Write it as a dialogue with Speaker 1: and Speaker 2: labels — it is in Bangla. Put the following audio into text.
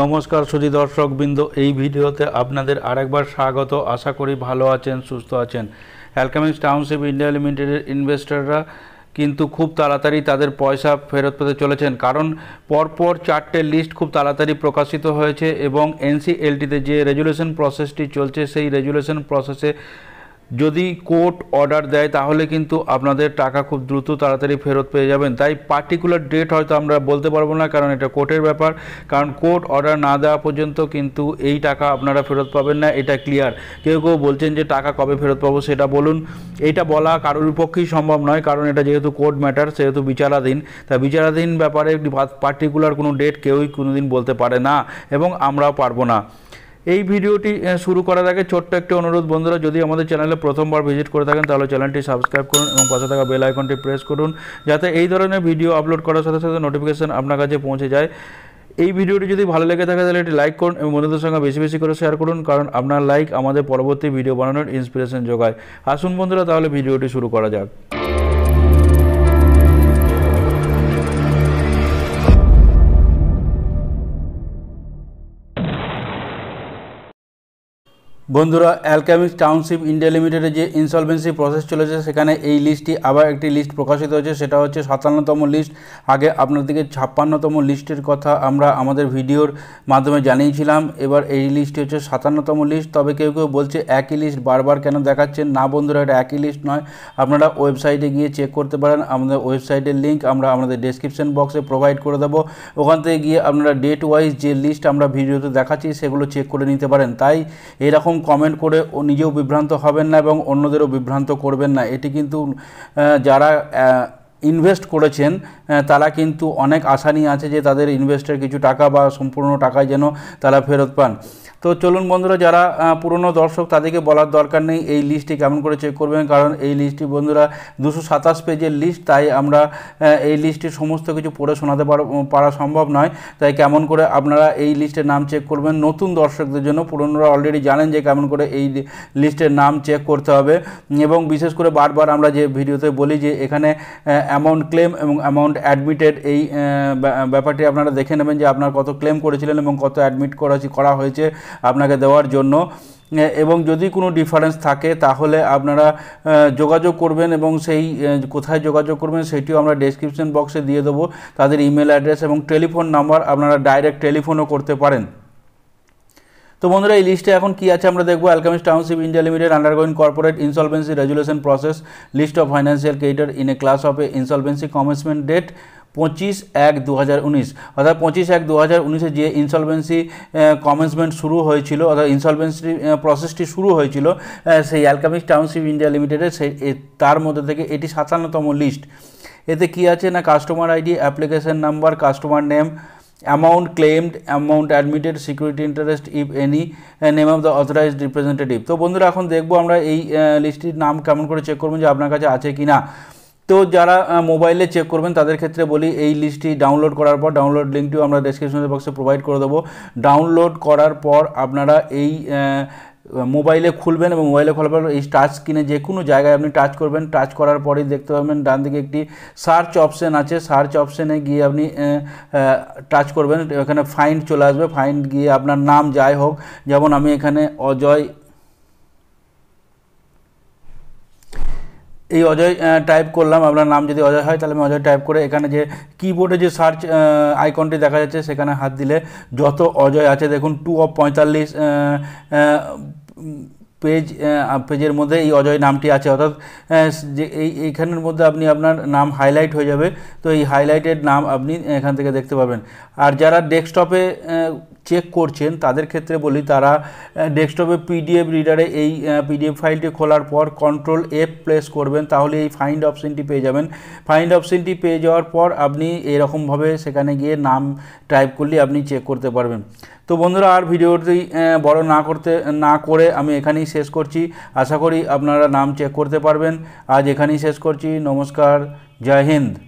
Speaker 1: নমস্কার সুধি দর্শকবৃন্দ এই ভিডিওতে আপনাদের আরেকবার স্বাগত আশা করি ভালো আছেন সুস্থ আছেন অ্যালকামিক্স টাউনশিপ ইন্ডিয়া লিমিটেডের ইনভেস্টররা কিন্তু খুব তাড়াতাড়ি তাদের পয়সা ফেরত পেতে চলেছেন কারণ পরপর চারটে লিস্ট খুব তাড়াতাড়ি প্রকাশিত হয়েছে এবং এনসিএলটিতে যে রেজুলেশন প্রসেসটি চলছে সেই রেজুলেশন প্রসেসে যদি কোর্ট অর্ডার দেয় তাহলে কিন্তু আপনাদের টাকা খুব দ্রুত তাড়াতাড়ি ফেরত পেয়ে যাবেন তাই পার্টিকুলার ডেট হয়তো আমরা বলতে পারবো না কারণ এটা কোর্টের ব্যাপার কারণ কোর্ট অর্ডার না দেওয়া পর্যন্ত কিন্তু এই টাকা আপনারা ফেরত পাবেন না এটা ক্লিয়ার কেউ কেউ বলছেন যে টাকা কবে ফেরত পাবো সেটা বলুন এটা বলা কারোর পক্ষেই সম্ভব নয় কারণ এটা যেহেতু কোর্ট ম্যাটার সেহেতু বিচারাধীন তা বিচারাধীন ব্যাপারে পার্টিকুলার কোনো ডেট কেউই কোনো দিন বলতে পারে না এবং আমরাও পারবো না এই ভিডিওটি শুরু করার আগে ছোট্ট একটি অনুরোধ বন্ধুরা যদি আমাদের চ্যানেলে প্রথমবার ভিজিট করে থাকেন তাহলে চ্যানেলটি সাবস্ক্রাইব করুন এবং পাশে থাকা বেল আইকনটি প্রেস করুন যাতে এই ধরনের ভিডিও আপলোড করার সাথে সাথে নোটিফিকেশান আপনার কাছে পৌঁছে যায় এই ভিডিওটি যদি ভালো লেগে থাকে তাহলে এটি লাইক করুন এবং বন্ধুদের সঙ্গে বেশি বেশি করে শেয়ার করুন কারণ আপনার লাইক আমাদের পরবর্তী ভিডিও বানানোর ইন্সপিরেশন যোগায় আসুন বন্ধুরা তাহলে ভিডিওটি শুরু করা যাক বন্ধুরা অ্যালকামিক টাউনশিপ ইন্ডিয়া লিমিটেডের যে ইনসলভেন্সি প্রসেস চলেছে সেখানে এই লিস্টটি আবার একটি লিস্ট প্রকাশিত হয়েছে সেটা হচ্ছে সাতান্নতম লিস্ট আগে আপনাদেরকে ছাপ্পান্নতম লিস্টের কথা আমরা আমাদের ভিডিওর মাধ্যমে জানিয়েছিলাম এবার এই লিস্টটি হচ্ছে সাতান্নতম লিস্ট তবে কেউ কেউ বলছে একই লিস্ট বারবার কেন দেখাচ্ছেন না বন্ধুরা এটা একই লিস্ট নয় আপনারা ওয়েবসাইটে গিয়ে চেক করতে পারেন আমাদের ওয়েবসাইটের লিঙ্ক আমরা আমাদের ডেসক্রিপশন বক্সে প্রোভাইড করে দেবো ওখান থেকে গিয়ে আপনারা ডেট ওয়াইজ যে লিস্ট আমরা ভিডিওতে দেখাচ্ছি সেগুলো চেক করে নিতে পারেন তাই এরকম কমেন্ট করে ও নিজেও বিভ্রান্ত হবেন না এবং অন্যদেরও বিভ্রান্ত করবেন না এটি কিন্তু যারা ইনভেস্ট করেছেন তারা কিন্তু অনেক আশা নিয়ে আছে যে তাদের ইনভেস্টের কিছু টাকা বা সম্পূর্ণ টাকায় যেন তারা ফেরত পান তো চলুন বন্ধুরা যারা পুরনো দর্শক তাদেরকে বলার দরকার নেই এই লিস্টটি কেমন করে চেক করবেন কারণ এই লিস্টটি বন্ধুরা দুশো সাতাশ পেজের লিস্ট তাই আমরা এই লিস্টটির সমস্ত কিছু পড়ে শোনাতে পারা সম্ভব নয় তাই কেমন করে আপনারা এই লিস্টের নাম চেক করবেন নতুন দর্শকদের জন্য পুরনোরা অলরেডি জানেন যে কেমন করে এই লিস্টের নাম চেক করতে হবে এবং বিশেষ করে বারবার আমরা যে ভিডিওতে বলি যে এখানে অ্যামাউন্ট ক্লেম এবং অ্যামাউন্ট অ্যাডমিটেড এই ব্যাপারটি আপনারা দেখে নেবেন যে আপনার কত ক্লেম করেছিলেন এবং কত অ্যাডমিট করা হয়েছে আপনাকে দেওয়ার জন্য এবং যদি কোনো ডিফারেন্স থাকে তাহলে আপনারা যোগাযোগ করবেন এবং সেই কোথায় যোগাযোগ করবেন সেটিও আমরা ডেসক্রিপশন বক্সে দিয়ে দেবো তাদের ইমেল অ্যাড্রেস এবং টেলিফোন নাম্বার আপনারা ডাইরেক্ট টেলিফোনও করতে পারেন তো বন্ধুরা এই লিস্টে এখন কি আছে আমরা দেখবো Alchemist Township India Limited undergoing corporate insolvency resolution process list of financial creditor in a class of a insolvency commencement date পঁচিশ এক দু অর্থাৎ পঁচিশ এক দু উনিশে যে ইনসলভেন্সি কমেন্সমেন্ট শুরু হয়েছিল অর্থাৎ ইনসলভেন্সি প্রসেসটি শুরু হয়েছিল সেই অ্যালকামিক টাউনশিপ ইন্ডিয়া লিমিটেডের সেই তার মধ্যে থেকে এটি সাতান্নতম লিস্ট এতে কি আছে না customer ID application number customer name amount claimed amount admitted security interest if any name of the authorised representative তো বন্ধুরা এখন দেখবো আমরা এই লিস্টটির নাম কেমন করে চেক করবো যে আপনার কাছে আছে কি না তো যারা মোবাইলে চেক করবেন তাদের ক্ষেত্রে বলি এই লিস্টটি ডাউনলোড করার পর ডাউনলোড লিঙ্কটিও আমরা ডেসক্রিপশনের বক্সে প্রোভাইড করে দেবো ডাউনলোড করার পর আপনারা এই মোবাইলে খুলবেন এবং মোবাইলে খোলার পর এই টাচ স্ক্রিনে যে কোনো জায়গায় আপনি টাচ করবেন টাচ করার পরেই দেখতে পাবেন ডান দিকে একটি সার্চ অপশন আছে সার্চ অপশনে গিয়ে আপনি টাচ করবেন এখানে ফাইন্ড চলে আসবে ফাইন্ড গিয়ে আপনার নাম যাই হোক যেমন আমি এখানে অজয় এই অজয় টাইপ করলাম আপনার নাম যদি অজয় হয় তাহলে আমি অজয় টাইপ করে এখানে যে কিবোর্ডে যে সার্চ আইকনটি দেখা যাচ্ছে সেখানে হাত দিলে যত অজয় আছে দেখুন টু অফ পঁয়তাল্লিশ পেজ পেজের মধ্যে এই অজয় নামটি আছে অর্থাৎ যে এই এইখানের মধ্যে আপনি আপনার নাম হাইলাইট হয়ে যাবে তো এই হাইলাইটেড নাম আপনি এখান থেকে দেখতে পাবেন আর যারা ডেস্কটপে চেক করছেন তাদের ক্ষেত্রে বলি তারা ডেস্কটপে পিডিএফ রিডারে এই পিডিএফ ফাইলটি খোলার পর কন্ট্রোল এফ প্লেস করবেন তাহলে এই ফাইন্ড অপশনটি পেয়ে যাবেন ফাইন্ড অপশনটি পেয়ে যাওয়ার পর আপনি এরকমভাবে সেখানে গিয়ে নাম টাইপ করলে আপনি চেক করতে পারবেন তো বন্ধুরা আর ভিডিওটি বড় না করতে না করে আমি এখানেই শেষ করছি আশা করি আপনারা নাম চেক করতে পারবেন আজ এখানেই শেষ করছি নমস্কার জয় হিন্দ